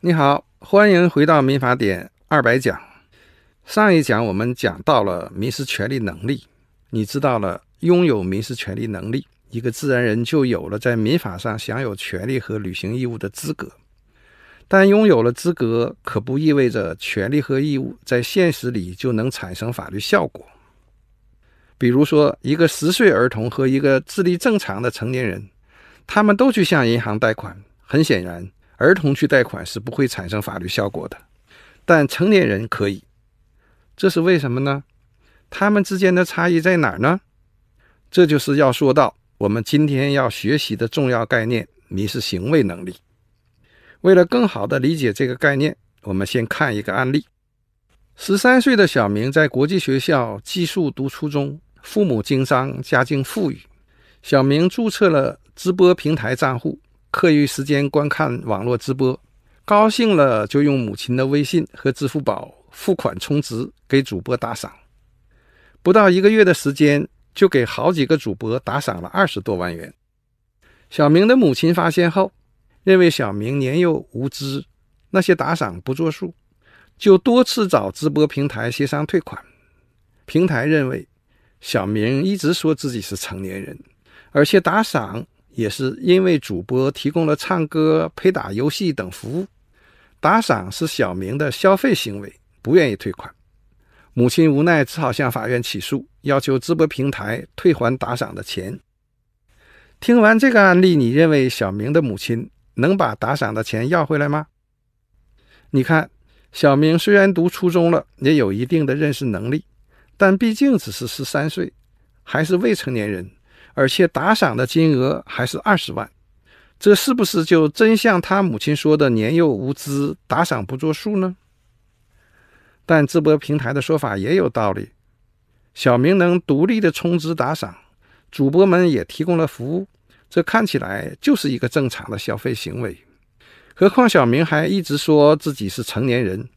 你好，欢迎回到《民法典》二百讲。上一讲我们讲到了民事权利能力，你知道了拥有民事权利能力，一个自然人就有了在民法上享有权利和履行义务的资格。但拥有了资格，可不意味着权利和义务在现实里就能产生法律效果。比如说，一个十岁儿童和一个智力正常的成年人，他们都去向银行贷款，很显然。儿童去贷款是不会产生法律效果的，但成年人可以，这是为什么呢？他们之间的差异在哪儿呢？这就是要说到我们今天要学习的重要概念——民事行为能力。为了更好地理解这个概念，我们先看一个案例：十三岁的小明在国际学校寄宿读初中，父母经商，家境富裕。小明注册了直播平台账户。课余时间观看网络直播，高兴了就用母亲的微信和支付宝付款充值给主播打赏，不到一个月的时间就给好几个主播打赏了二十多万元。小明的母亲发现后，认为小明年幼无知，那些打赏不作数，就多次找直播平台协商退款。平台认为小明一直说自己是成年人，而且打赏。也是因为主播提供了唱歌、陪打游戏等服务，打赏是小明的消费行为，不愿意退款。母亲无奈，只好向法院起诉，要求直播平台退还打赏的钱。听完这个案例，你认为小明的母亲能把打赏的钱要回来吗？你看，小明虽然读初中了，也有一定的认识能力，但毕竟只是十三岁，还是未成年人。而且打赏的金额还是二十万，这是不是就真像他母亲说的年幼无知打赏不作数呢？但直播平台的说法也有道理，小明能独立的充值打赏，主播们也提供了服务，这看起来就是一个正常的消费行为。何况小明还一直说自己是成年人，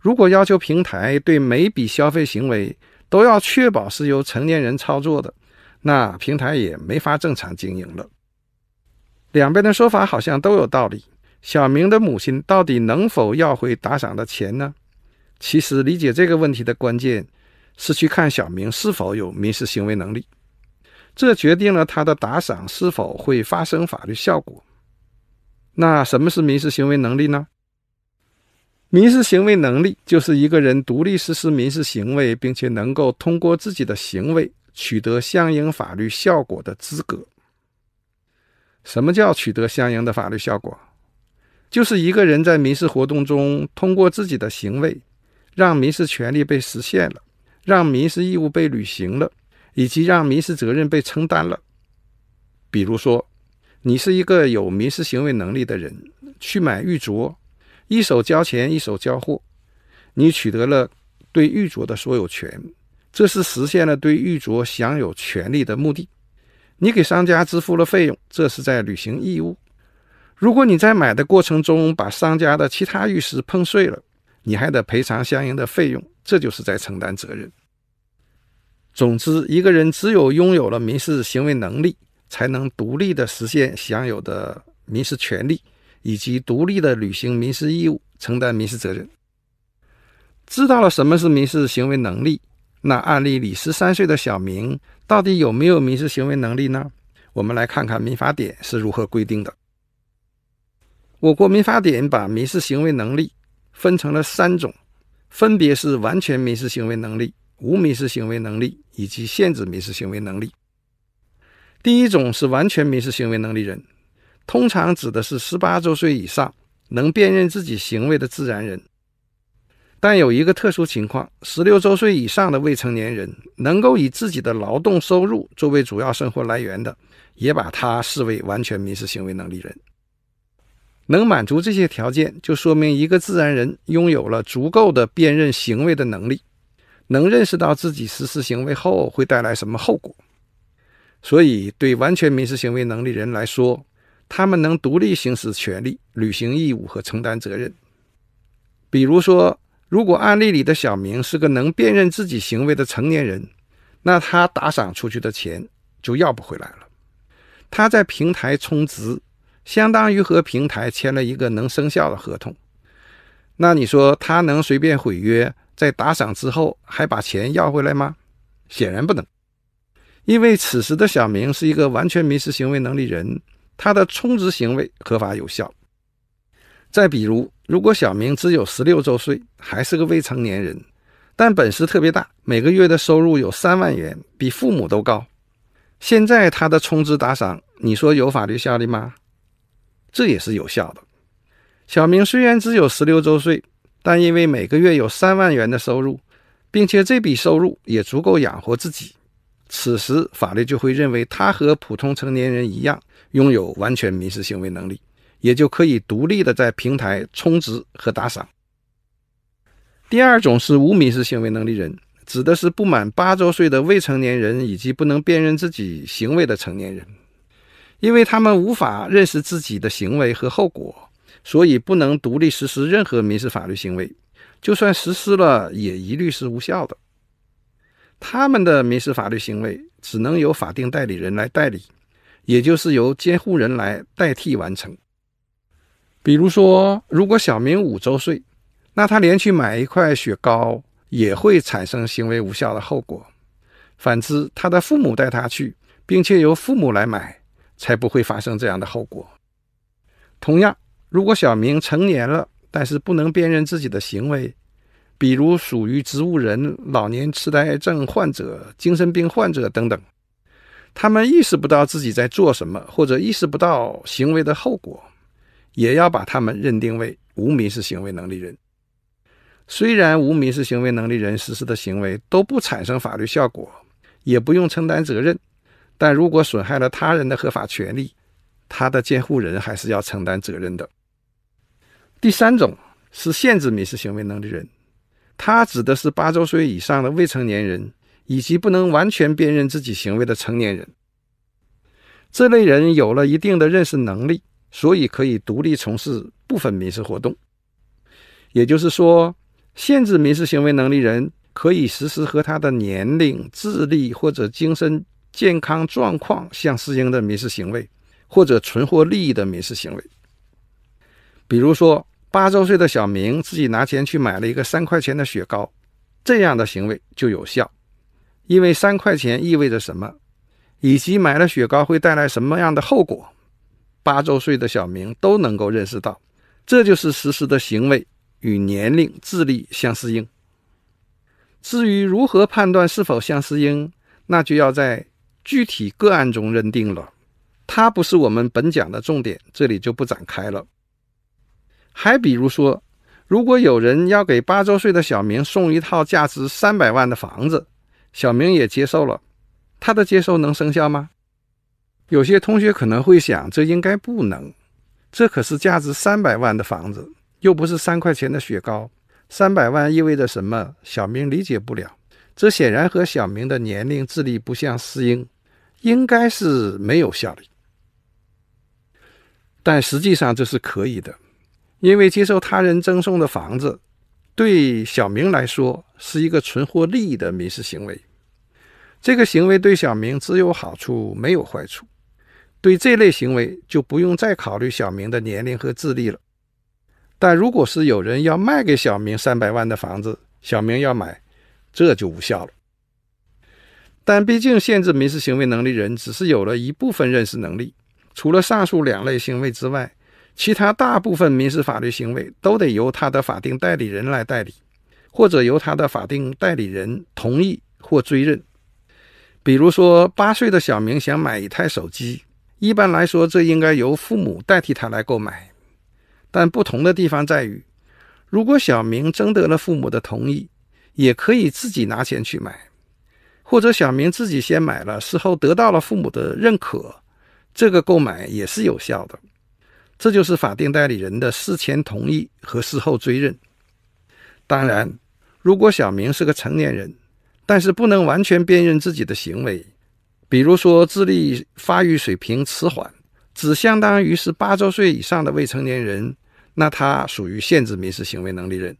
如果要求平台对每笔消费行为都要确保是由成年人操作的。那平台也没法正常经营了。两边的说法好像都有道理。小明的母亲到底能否要回打赏的钱呢？其实理解这个问题的关键是去看小明是否有民事行为能力，这决定了他的打赏是否会发生法律效果。那什么是民事行为能力呢？民事行为能力就是一个人独立实施民事行为，并且能够通过自己的行为。取得相应法律效果的资格。什么叫取得相应的法律效果？就是一个人在民事活动中，通过自己的行为，让民事权利被实现了，让民事义务被履行了，以及让民事责任被承担了。比如说，你是一个有民事行为能力的人，去买玉镯，一手交钱一手交货，你取得了对玉镯的所有权。这是实现了对玉镯享有权利的目的。你给商家支付了费用，这是在履行义务。如果你在买的过程中把商家的其他玉石碰碎了，你还得赔偿相应的费用，这就是在承担责任。总之，一个人只有拥有了民事行为能力，才能独立的实现享有的民事权利，以及独立的履行民事义务、承担民事责任。知道了什么是民事行为能力。那案例里十三岁的小明到底有没有民事行为能力呢？我们来看看民法典是如何规定的。我国民法典把民事行为能力分成了三种，分别是完全民事行为能力、无民事行为能力以及限制民事行为能力。第一种是完全民事行为能力人，通常指的是十八周岁以上能辨认自己行为的自然人。但有一个特殊情况：十六周岁以上的未成年人能够以自己的劳动收入作为主要生活来源的，也把他视为完全民事行为能力人。能满足这些条件，就说明一个自然人拥有了足够的辨认行为的能力，能认识到自己实施行为后会带来什么后果。所以，对完全民事行为能力人来说，他们能独立行使权利、履行义务和承担责任。比如说，如果案例里的小明是个能辨认自己行为的成年人，那他打赏出去的钱就要不回来了。他在平台充值，相当于和平台签了一个能生效的合同。那你说他能随便毁约，在打赏之后还把钱要回来吗？显然不能，因为此时的小明是一个完全民事行为能力人，他的充值行为合法有效。再比如。如果小明只有十六周岁，还是个未成年人，但本事特别大，每个月的收入有三万元，比父母都高。现在他的充值打赏，你说有法律效力吗？这也是有效的。小明虽然只有十六周岁，但因为每个月有三万元的收入，并且这笔收入也足够养活自己，此时法律就会认为他和普通成年人一样，拥有完全民事行为能力。也就可以独立的在平台充值和打赏。第二种是无民事行为能力人，指的是不满八周岁的未成年人以及不能辨认自己行为的成年人，因为他们无法认识自己的行为和后果，所以不能独立实施任何民事法律行为，就算实施了也一律是无效的。他们的民事法律行为只能由法定代理人来代理，也就是由监护人来代替完成。比如说，如果小明五周岁，那他连去买一块雪糕也会产生行为无效的后果。反之，他的父母带他去，并且由父母来买，才不会发生这样的后果。同样，如果小明成年了，但是不能辨认自己的行为，比如属于植物人、老年痴呆症患者、精神病患者等等，他们意识不到自己在做什么，或者意识不到行为的后果。也要把他们认定为无民事行为能力人。虽然无民事行为能力人实施的行为都不产生法律效果，也不用承担责任，但如果损害了他人的合法权利，他的监护人还是要承担责任的。第三种是限制民事行为能力人，他指的是八周岁以上的未成年人以及不能完全辨认自己行为的成年人。这类人有了一定的认识能力。所以可以独立从事部分民事活动，也就是说，限制民事行为能力人可以实施和他的年龄、智力或者精神健康状况相适应的民事行为，或者存获利益的民事行为。比如说，八周岁的小明自己拿钱去买了一个三块钱的雪糕，这样的行为就有效，因为三块钱意味着什么，以及买了雪糕会带来什么样的后果。八周岁的小明都能够认识到，这就是实施的行为与年龄、智力相适应。至于如何判断是否相适应，那就要在具体个案中认定了。它不是我们本讲的重点，这里就不展开了。还比如说，如果有人要给八周岁的小明送一套价值三百万的房子，小明也接受了，他的接受能生效吗？有些同学可能会想，这应该不能，这可是价值三百万的房子，又不是三块钱的雪糕。三百万意味着什么？小明理解不了。这显然和小明的年龄、智力不相适应，应该是没有效力。但实际上这是可以的，因为接受他人赠送的房子，对小明来说是一个存活利益的民事行为。这个行为对小明只有好处，没有坏处。对这类行为，就不用再考虑小明的年龄和智力了。但如果是有人要卖给小明三百万的房子，小明要买，这就无效了。但毕竟限制民事行为能力人只是有了一部分认识能力，除了上述两类行为之外，其他大部分民事法律行为都得由他的法定代理人来代理，或者由他的法定代理人同意或追认。比如说，八岁的小明想买一台手机。一般来说，这应该由父母代替他来购买。但不同的地方在于，如果小明征得了父母的同意，也可以自己拿钱去买；或者小明自己先买了，事后得到了父母的认可，这个购买也是有效的。这就是法定代理人的事前同意和事后追认。当然，如果小明是个成年人，但是不能完全辨认自己的行为。比如说，智力发育水平迟缓，只相当于是八周岁以上的未成年人，那他属于限制民事行为能力人。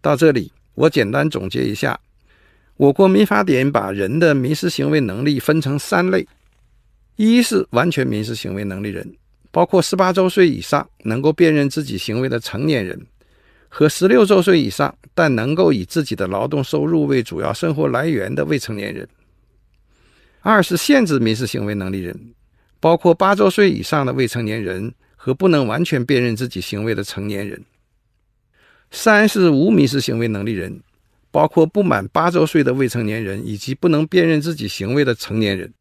到这里，我简单总结一下：我国民法典把人的民事行为能力分成三类，一是完全民事行为能力人，包括十八周岁以上能够辨认自己行为的成年人，和十六周岁以上但能够以自己的劳动收入为主要生活来源的未成年人。二是限制民事行为能力人，包括八周岁以上的未成年人和不能完全辨认自己行为的成年人。三是无民事行为能力人，包括不满八周岁的未成年人以及不能辨认自己行为的成年人。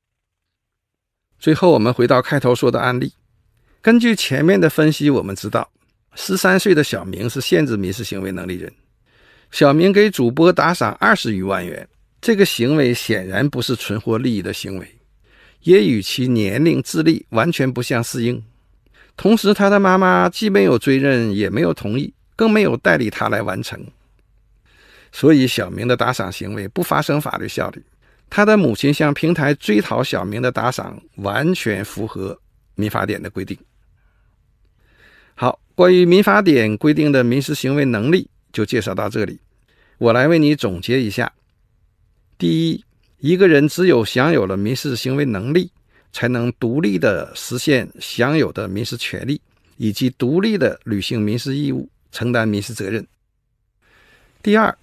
最后，我们回到开头说的案例，根据前面的分析，我们知道，十三岁的小明是限制民事行为能力人，小明给主播打赏二十余万元。这个行为显然不是存活利益的行为，也与其年龄智力完全不相适应。同时，他的妈妈既没有追认，也没有同意，更没有代理他来完成。所以，小明的打赏行为不发生法律效力。他的母亲向平台追讨小明的打赏，完全符合民法典的规定。好，关于民法典规定的民事行为能力就介绍到这里，我来为你总结一下。第一，一个人只有享有了民事行为能力，才能独立的实现享有的民事权利，以及独立的履行民事义务，承担民事责任。第二，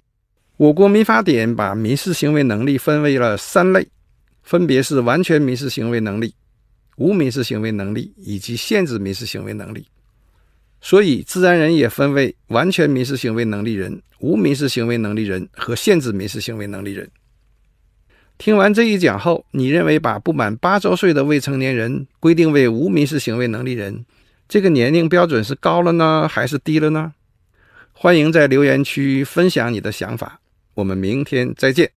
我国民法典把民事行为能力分为了三类，分别是完全民事行为能力、无民事行为能力以及限制民事行为能力。所以，自然人也分为完全民事行为能力人、无民事行为能力人和限制民事行为能力人。听完这一讲后，你认为把不满八周岁的未成年人规定为无民事行为能力人，这个年龄标准是高了呢，还是低了呢？欢迎在留言区分享你的想法。我们明天再见。